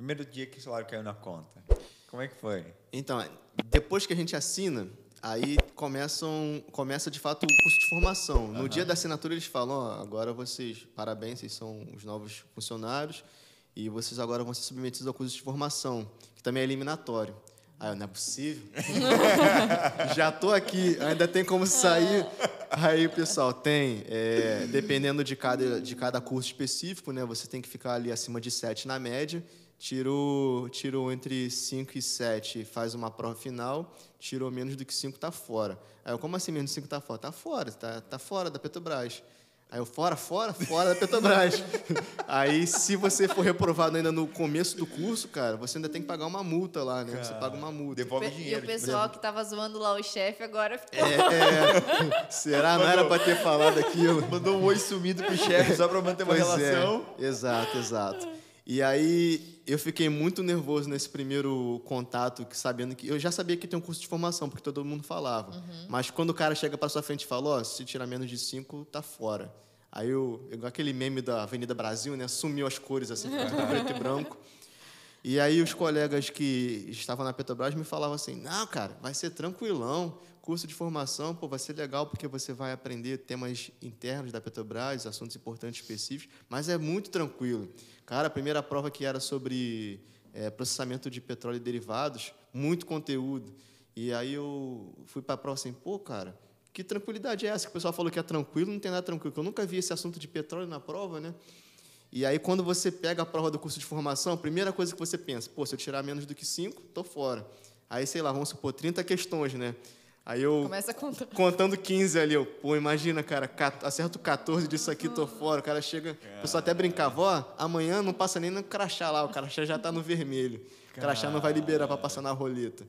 Primeiro dia que o salário caiu na conta. Como é que foi? Então, depois que a gente assina, aí começam, começa de fato o curso de formação. No uhum. dia da assinatura eles falam, ó, agora vocês, parabéns, vocês são os novos funcionários e vocês agora vão ser submetidos ao curso de formação, que também é eliminatório. Aí, não é possível. Já tô aqui, ainda tem como sair. Aí, pessoal, tem. É, dependendo de cada, de cada curso específico, né? Você tem que ficar ali acima de 7 na média. Tirou, tiro entre 5 e 7, faz uma prova final, tirou menos do que 5, está fora. Aí eu, como assim menos do que 5 está fora? Está fora, está tá fora da Petrobras. Aí eu, fora, fora, fora da Petrobras. aí, se você for reprovado ainda no começo do curso, cara, você ainda tem que pagar uma multa lá, né? Cara, você paga uma multa. Devolve e dinheiro. E o tipo, pessoal né? que tava zoando lá o chefe agora ficou... É, é. Será? Mandou, não era para ter falado aquilo. Mandou um oi sumido pro chefe só para manter uma pois é. relação. É. Exato, exato. E aí, eu fiquei muito nervoso nesse primeiro contato, que sabendo que eu já sabia que tem um curso de formação, porque todo mundo falava. Uhum. Mas quando o cara chega para sua frente e fala, ó, oh, se tirar menos de cinco, tá fora. Aí eu, igual aquele meme da Avenida Brasil, né, sumiu as cores assim, preto e branco. E aí os colegas que estavam na Petrobras me falavam assim: "Não, cara, vai ser tranquilão. Curso de formação, pô, vai ser legal porque você vai aprender temas internos da Petrobras, assuntos importantes específicos, mas é muito tranquilo. Cara, a primeira prova que era sobre é, processamento de petróleo e derivados, muito conteúdo. E aí eu fui para a prova assim, pô, cara, que tranquilidade é essa? Que o pessoal falou que é tranquilo, não tem nada tranquilo. Eu nunca vi esse assunto de petróleo na prova, né? E aí, quando você pega a prova do curso de formação, a primeira coisa que você pensa, pô, se eu tirar menos do que cinco tô fora. Aí, sei lá, vamos supor, 30 questões, né? Aí eu. Começa contando. Contando 15 ali, eu, pô, imagina, cara, acerto 14 disso aqui, tô uhum. fora. O cara chega. O pessoal até brincava, ó, amanhã não passa nem no crachá lá, o crachá já tá no vermelho. O crachá não vai liberar para passar na roleta.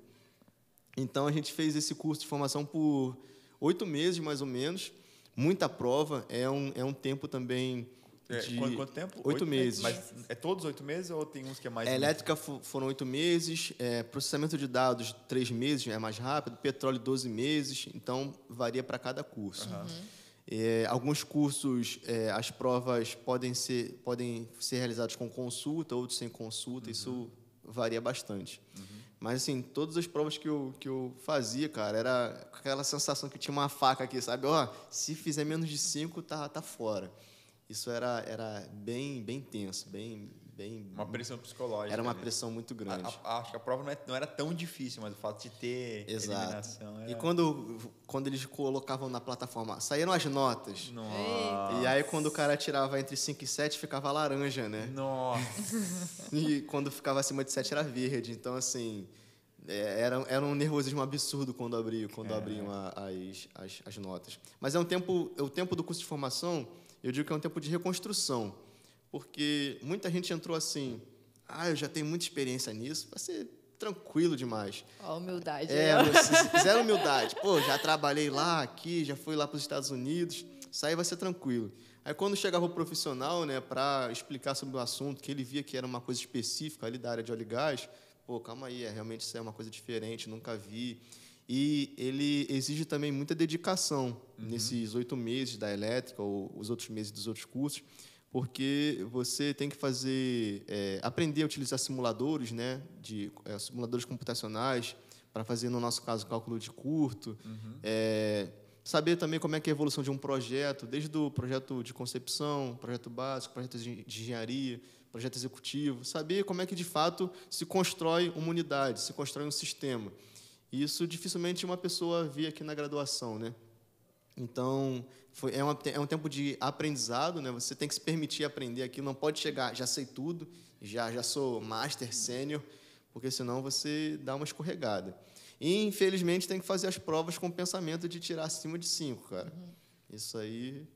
Então a gente fez esse curso de formação por oito meses, mais ou menos. Muita prova, é um, é um tempo também é, de quanto, quanto tempo? Oito, oito meses. meses. Mas é todos oito meses ou tem uns que é mais? É, elétrica foram oito meses, é, processamento de dados três meses, né, é mais rápido, petróleo 12 meses, então varia para cada curso. Uhum. É, alguns cursos, é, as provas podem ser, podem ser realizadas com consulta, outros sem consulta, uhum. isso varia bastante. Uhum. Mas, assim, todas as provas que eu, que eu fazia, cara, era aquela sensação que tinha uma faca aqui, sabe? Ó, oh, se fizer menos de cinco, tá, tá fora isso era, era bem, bem tenso, bem, bem. Uma pressão psicológica. Era uma né? pressão muito grande. acho que a prova não, é, não, era tão difícil, mas o fato de ter Exato. eliminação. Era... E quando, quando eles colocavam na plataforma, saíram as notas. Nossa. E aí, quando o cara tirava entre 5 e 7, ficava laranja, né? Nossa. e quando ficava acima de 7 era verde. Então, assim. É, era, era um nervosismo absurdo quando abriam, quando é. abriam a, as, as, as notas. Mas é um tempo, é o tempo do curso de formação eu digo que é um tempo de reconstrução, porque muita gente entrou assim, ah, eu já tenho muita experiência nisso, vai ser tranquilo demais. Ó, humildade. É, é. zero humildade. Pô, já trabalhei lá, aqui, já fui lá para os Estados Unidos, isso aí vai ser tranquilo. Aí quando chegava o profissional, né, para explicar sobre o assunto, que ele via que era uma coisa específica ali da área de óleo e gás, pô, calma aí, é, realmente isso é uma coisa diferente, nunca vi. E ele exige também muita dedicação uhum. nesses oito meses da elétrica ou os outros meses dos outros cursos, porque você tem que fazer é, aprender a utilizar simuladores, né, de é, simuladores computacionais para fazer no nosso caso cálculo de curto, uhum. é, saber também como é que é a evolução de um projeto, desde o projeto de concepção, projeto básico, projeto de engenharia, projeto executivo, saber como é que de fato se constrói uma unidade, se constrói um sistema. E isso dificilmente uma pessoa via aqui na graduação, né? Então, foi, é, uma, é, um tempo de aprendizado, né? Você tem que se permitir aprender aqui, não pode chegar, já sei tudo, já, já sou master, sênior, porque senão você dá uma escorregada. E, infelizmente, tem que fazer as provas com o pensamento de tirar acima de cinco, cara. Uhum. Isso aí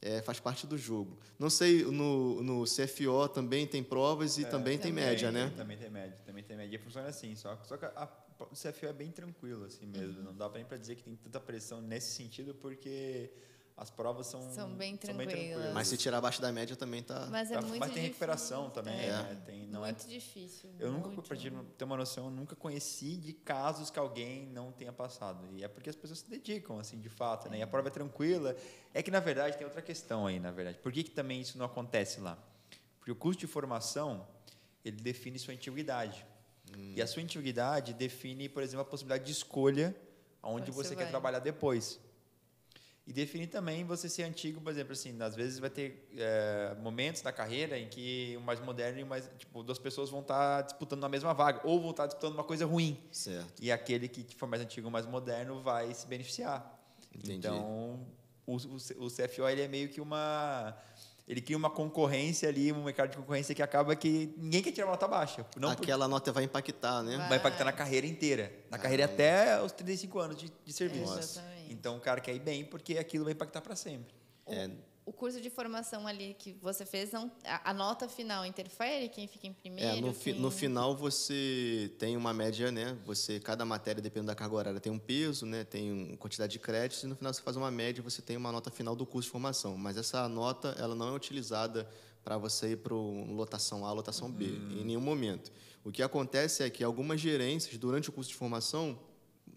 é, faz parte do jogo. Não sei, no, no CFO também tem provas e é, também, também, tem média, né? Também tem média, também tem média. E funciona assim, só, só que a o CFO é bem tranquilo, assim mesmo. Uhum. Não dá nem para dizer que tem tanta pressão nesse sentido, porque as provas são, são, bem, tranquilas. São bem tranquilas. Mas se tirar abaixo da média também tá. Mas, é tá, muito mas tem recuperação difícil, também. É. Né? Tem, não é muito é... difícil. Eu nunca, para ter uma noção, eu nunca conheci de casos que alguém não tenha passado. E é porque as pessoas se dedicam, assim, de fato, é. né? E a é. prova é tranquila. É que, na verdade, tem outra questão aí, na verdade. Por que, que também isso não acontece lá? Porque o curso de formação, ele define sua antiguidade. Hum. E a sua antiguidade define, por exemplo, a possibilidade de escolha onde você, você quer trabalhar depois. E define também você ser antigo, por exemplo, assim, às vezes vai ter é, momentos da carreira em que o mais moderno e o mais. Tipo, duas pessoas vão estar tá disputando na mesma vaga, ou vão estar tá disputando uma coisa ruim. Certo. E aquele que for mais antigo ou mais moderno vai se beneficiar. Entendi. Então, o, o, o CFO ele é meio que uma ele cria uma concorrência ali, um mercado de concorrência que acaba que ninguém quer tirar uma nota baixa. Não Aquela por... nota vai impactar, né? Vai, vai impactar na carreira inteira. Na ah, carreira é. até os 35 anos de, de serviço. É, então o cara quer ir bem porque aquilo vai impactar para sempre. É, o curso de formação ali que você fez, não, a, a nota final interfere quem fica em primeiro? É, no, fi, quem... no, final você tem uma média, né? Você, cada matéria, dependendo da carga horária, tem um peso, né? Tem uma quantidade de créditos, e no final você faz uma média você tem uma nota final do curso de formação. Mas essa nota ela não é utilizada para você ir para lotação A, lotação B, uhum. em nenhum momento. O que acontece é que algumas gerências, durante o curso de formação,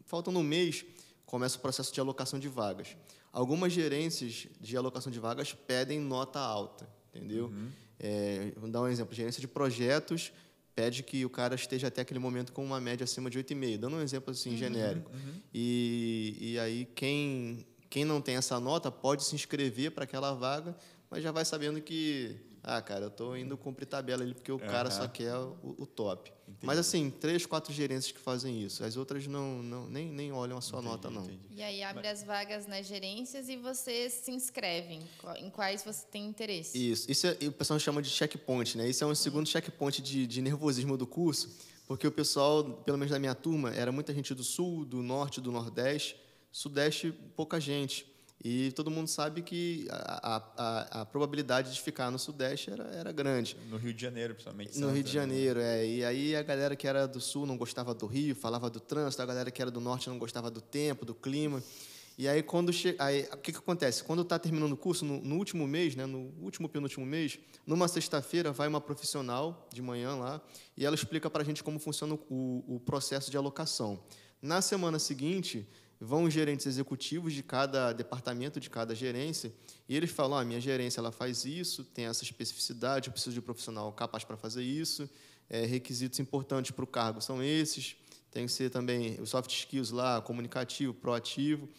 faltam um mês, começa o processo de alocação de vagas. Algumas gerências de alocação de vagas pedem nota alta, entendeu? Uhum. É, vou dar um exemplo. Gerência de projetos pede que o cara esteja até aquele momento com uma média acima de 8,5, dando um exemplo assim uhum. genérico. Uhum. E, e aí quem, quem não tem essa nota pode se inscrever para aquela vaga, mas já vai sabendo que, ah, cara, eu estou indo cumprir tabela ali porque o cara só quer o, o top. Entendi. Mas, assim, três, quatro gerências que fazem isso. As outras não, não nem, nem olham a sua entendi, nota, não. Entendi. E aí abre Mas... as vagas nas gerências e você se inscreve em quais você tem interesse. Isso. Isso é, o pessoal chama de checkpoint, né? Isso é um segundo checkpoint de, de nervosismo do curso, porque o pessoal, pelo menos na minha turma, era muita gente do sul, do norte, do nordeste. Sudeste, pouca gente. E todo mundo sabe que a, a, a probabilidade de ficar no Sudeste era, era grande. No Rio de Janeiro, principalmente. no Rio de Janeiro, é. E aí a galera que era do Sul não gostava do Rio, falava do trânsito, a galera que era do Norte não gostava do tempo, do clima. E aí, quando che... aí o que, que acontece? Quando está terminando o curso, no, no, último mês, né, no último penúltimo mês, numa sexta-feira, vai uma profissional de manhã lá e ela explica para a gente como funciona o, o processo de alocação. Na semana seguinte, vão os gerentes executivos de cada departamento, de cada gerência, e eles falam: ah, minha gerência ela faz isso, tem essa especificidade, eu preciso de um profissional capaz para fazer isso, é, requisitos importantes para o cargo são esses, tem que ser também o soft skills lá, comunicativo, proativo,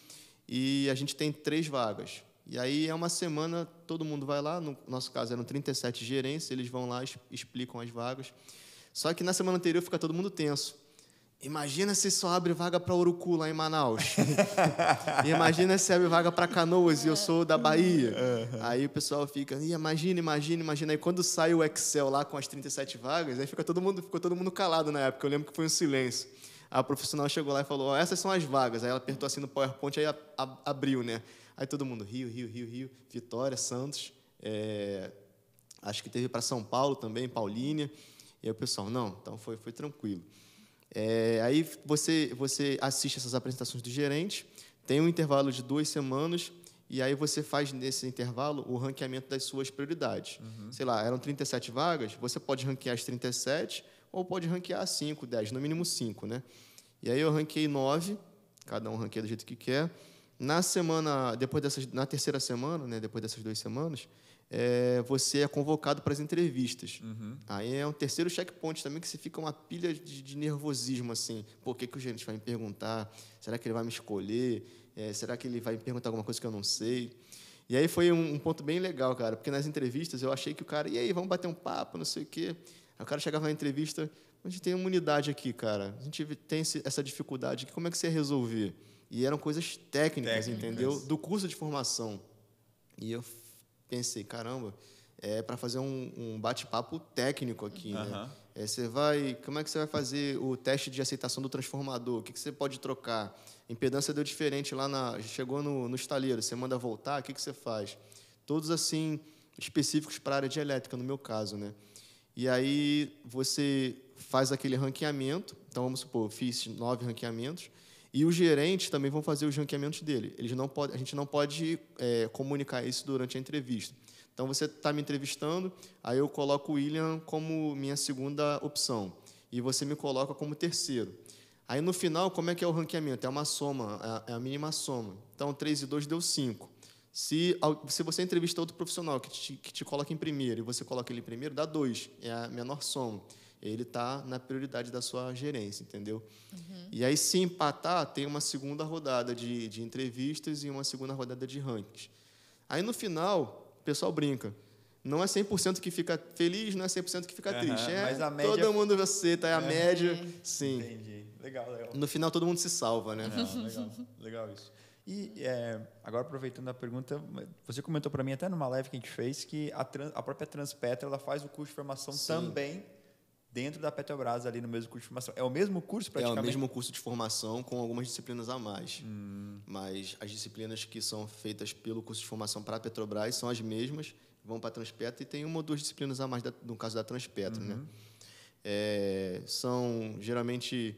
e a gente tem três vagas. E aí é uma semana, todo mundo vai lá, no nosso caso eram 37 gerências, eles vão lá, explicam as vagas. Só que na semana anterior fica todo mundo tenso, Imagina se só abre vaga para Urucu, lá em Manaus. imagina se abre vaga para Canoas e eu sou da Bahia. Aí o pessoal fica, imagina, imagina, imagina. Aí quando sai o Excel lá com as 37 vagas, aí fica todo mundo, ficou todo mundo calado na época. Eu lembro que foi um silêncio. A profissional chegou lá e falou: oh, essas são as vagas. Aí ela apertou assim no PowerPoint, aí abriu, né? Aí todo mundo, Rio, Rio, Rio, Rio, Vitória, Santos. É... Acho que teve para São Paulo também, Paulínia. E aí o pessoal, não, então foi, foi tranquilo. É, aí você, você assiste essas apresentações do gerente, tem um intervalo de duas semanas, e aí você faz nesse intervalo o ranqueamento das suas prioridades. Uhum. Sei lá, eram 37 vagas, você pode ranquear as 37 ou pode ranquear 5, 10, no mínimo 5, né? E aí eu ranquei 9, cada um ranqueia do jeito que quer. Na semana, depois dessas, na terceira semana, né, depois dessas duas semanas, é, você é convocado para as entrevistas. Uhum. Aí é um terceiro checkpoint também que você fica uma pilha de, de nervosismo, assim. Por que, que o gerente vai me perguntar? Será que ele vai me escolher? É, será que ele vai me perguntar alguma coisa que eu não sei? E aí foi um, um, ponto bem legal, cara, porque nas entrevistas eu achei que o cara, e aí, vamos bater um papo, não sei o quê. Aí o cara chegava na entrevista, a gente tem uma unidade aqui, cara. A gente tem esse, essa dificuldade aqui, como é que você ia resolver? E eram coisas técnicas, técnicas. entendeu? Do curso de formação. E eu pensei, caramba, é para fazer um, um bate-papo técnico aqui, uhum. né? É, você vai, como é que você vai fazer o teste de aceitação do transformador? O que, que você pode trocar? Impedância deu diferente lá na, chegou no, no estaleiro, você manda voltar, o que, que você faz? Todos assim específicos para a área de elétrica, no meu caso, né? E aí você faz aquele ranqueamento. Então vamos supor, fiz nove ranqueamentos. E o gerente também vão fazer os ranqueamentos dele. Eles não pode, a gente não pode é, comunicar isso durante a entrevista. Então você está me entrevistando, aí eu coloco o William como minha segunda opção e você me coloca como terceiro. Aí no final, como é que é o ranqueamento? É uma soma, é, é a mínima soma. Então 3 e 2 deu 5. Se, se você entrevista outro profissional que te, que te coloca em primeiro e você coloca ele em primeiro, dá 2, é a menor soma ele está na prioridade da sua gerência, entendeu? Uhum. E aí, se empatar, tem uma segunda rodada de, de entrevistas e uma segunda rodada de rankings. Aí, no final, o pessoal brinca. Não é 100% que fica feliz, não é 100% que fica uhum. triste. É, Mas a média... Todo mundo você, tá? É a média, é. sim. Entendi. Legal, legal. No final, todo mundo se salva, né? Não, legal, legal isso. E é, agora aproveitando a pergunta, você comentou para mim até numa live que a gente fez que a, trans, a própria Transpetra ela faz o curso de formação Sim. também dentro da Petrobras ali no mesmo curso de formação. É o mesmo curso praticamente? É o mesmo curso de formação com algumas disciplinas a mais. Hum. Mas as disciplinas que são feitas pelo curso de formação para a Petrobras são as mesmas, vão para a Transpetro e tem uma ou duas disciplinas a mais da, no caso da Transpetro, né? uhum. né? É, são geralmente,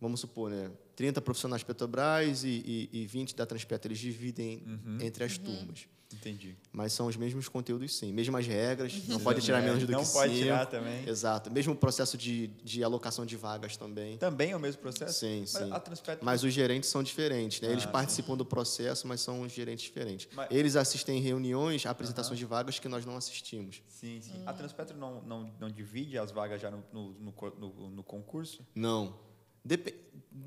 vamos supor, né? 30 profissionais Petrobras e, e, e 20 da Transpetro. Eles dividem uhum. entre as uhum. turmas. Entendi. Mas são os mesmos conteúdos, sim. Mesmas regras, uhum. não pode tirar é, menos do não que Não pode cinco. tirar também. Exato. Mesmo processo de, de alocação de vagas também. Também é o mesmo processo? Sim, mas sim. Transpetro... Mas os gerentes são diferentes, né? Eles ah, participam sim. do processo, mas são os gerentes diferentes. Mas... Eles assistem reuniões, apresentações uhum. de vagas que nós não assistimos. Sim, sim. Uhum. A ah. Transpetro não, não, não divide as vagas já no, no, no, no concurso? Não. Depende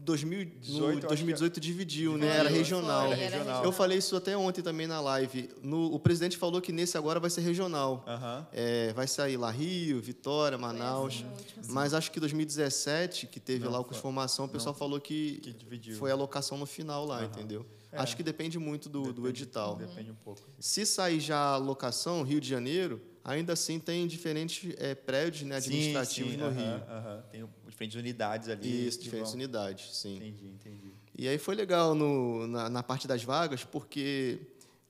2018, no, 2018 é. dividiu, né? Era é. regional. Era regional. Eu falei isso até ontem também na live. No, o presidente falou que nesse agora vai ser regional. Uhum. É, vai sair lá Rio, Vitória, Manaus. mas acho que 2017, que teve não, lá o curso formação, o pessoal não, falou que, que foi a alocação no final lá, entendeu? É. Acho que depende muito do, depende, do edital. Depende um pouco. Uhum. Se sair já a locação, Rio de Janeiro, ainda assim tem diferentes é, prédios né, administrativos sim, sim, no uh -huh, Rio. Uh -huh. Tem o diferentes unidades ali. Isso, diferentes vão... unidades, sim. Entendi, entendi. E aí foi legal no, na, na, parte das vagas, porque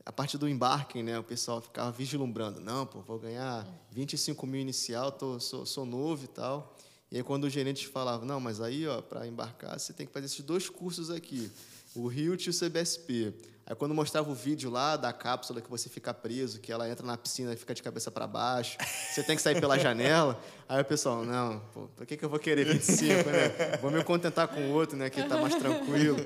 a parte do embarque, né, o pessoal ficava vislumbrando. Não, pô, vou ganhar 25 mil inicial, tô, sou, sou novo e tal. E aí, quando o gerente falava, não, mas aí, ó, para embarcar, você tem que fazer esses dois cursos aqui, o RIUT e o CBSP. Aí, quando mostrava o vídeo lá da cápsula que você fica preso, que ela entra na piscina e fica de cabeça para baixo, você tem que sair pela janela. Aí o pessoal, não, pô, que, que eu vou querer 25, né? Vou me contentar com o outro, né, que está mais tranquilo.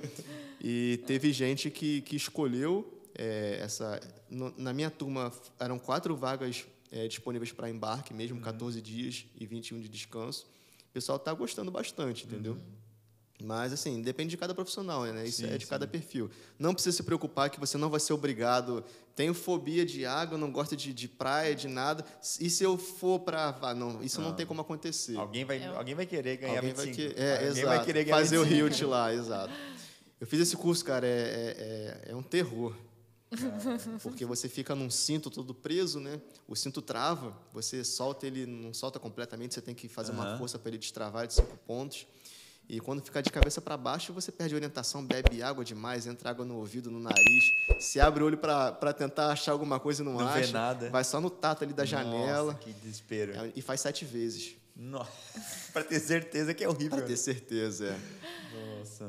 E teve gente que, que escolheu é, essa... No, na minha turma, eram quatro vagas é, disponíveis para embarque mesmo, 14 uhum. dias e 21 de descanso o pessoal está gostando bastante, entendeu? Uhum. Mas, assim, depende de cada profissional, né? Isso sim, é de sim. cada perfil. Não precisa se preocupar que você não vai ser obrigado. Tenho fobia de água, não gosto de, de praia, de nada. E se eu for para. Ah, não, isso não. não. Ah. tem como acontecer. Alguém vai, é. alguém vai querer ganhar alguém 25. Vai que... é, alguém exato. vai querer ganhar Fazer 25. o Hilt lá, exato. Eu fiz esse curso, cara, é, é, é, é um terror. É, porque você fica num cinto todo preso, né? O cinto trava, você solta ele, não solta completamente, você tem que fazer uhum. uma força para ele destravar de cinco pontos. E quando ficar de cabeça para baixo, você perde orientação, bebe água demais, entra água no ouvido, no nariz, se abre o olho para tentar achar alguma coisa e não, não acha. Vê nada. Vai só no tato ali da Nossa, janela. Que desespero. É, e faz sete vezes. Nossa, para ter certeza que é horrível. Para né? ter certeza, é. Nossa.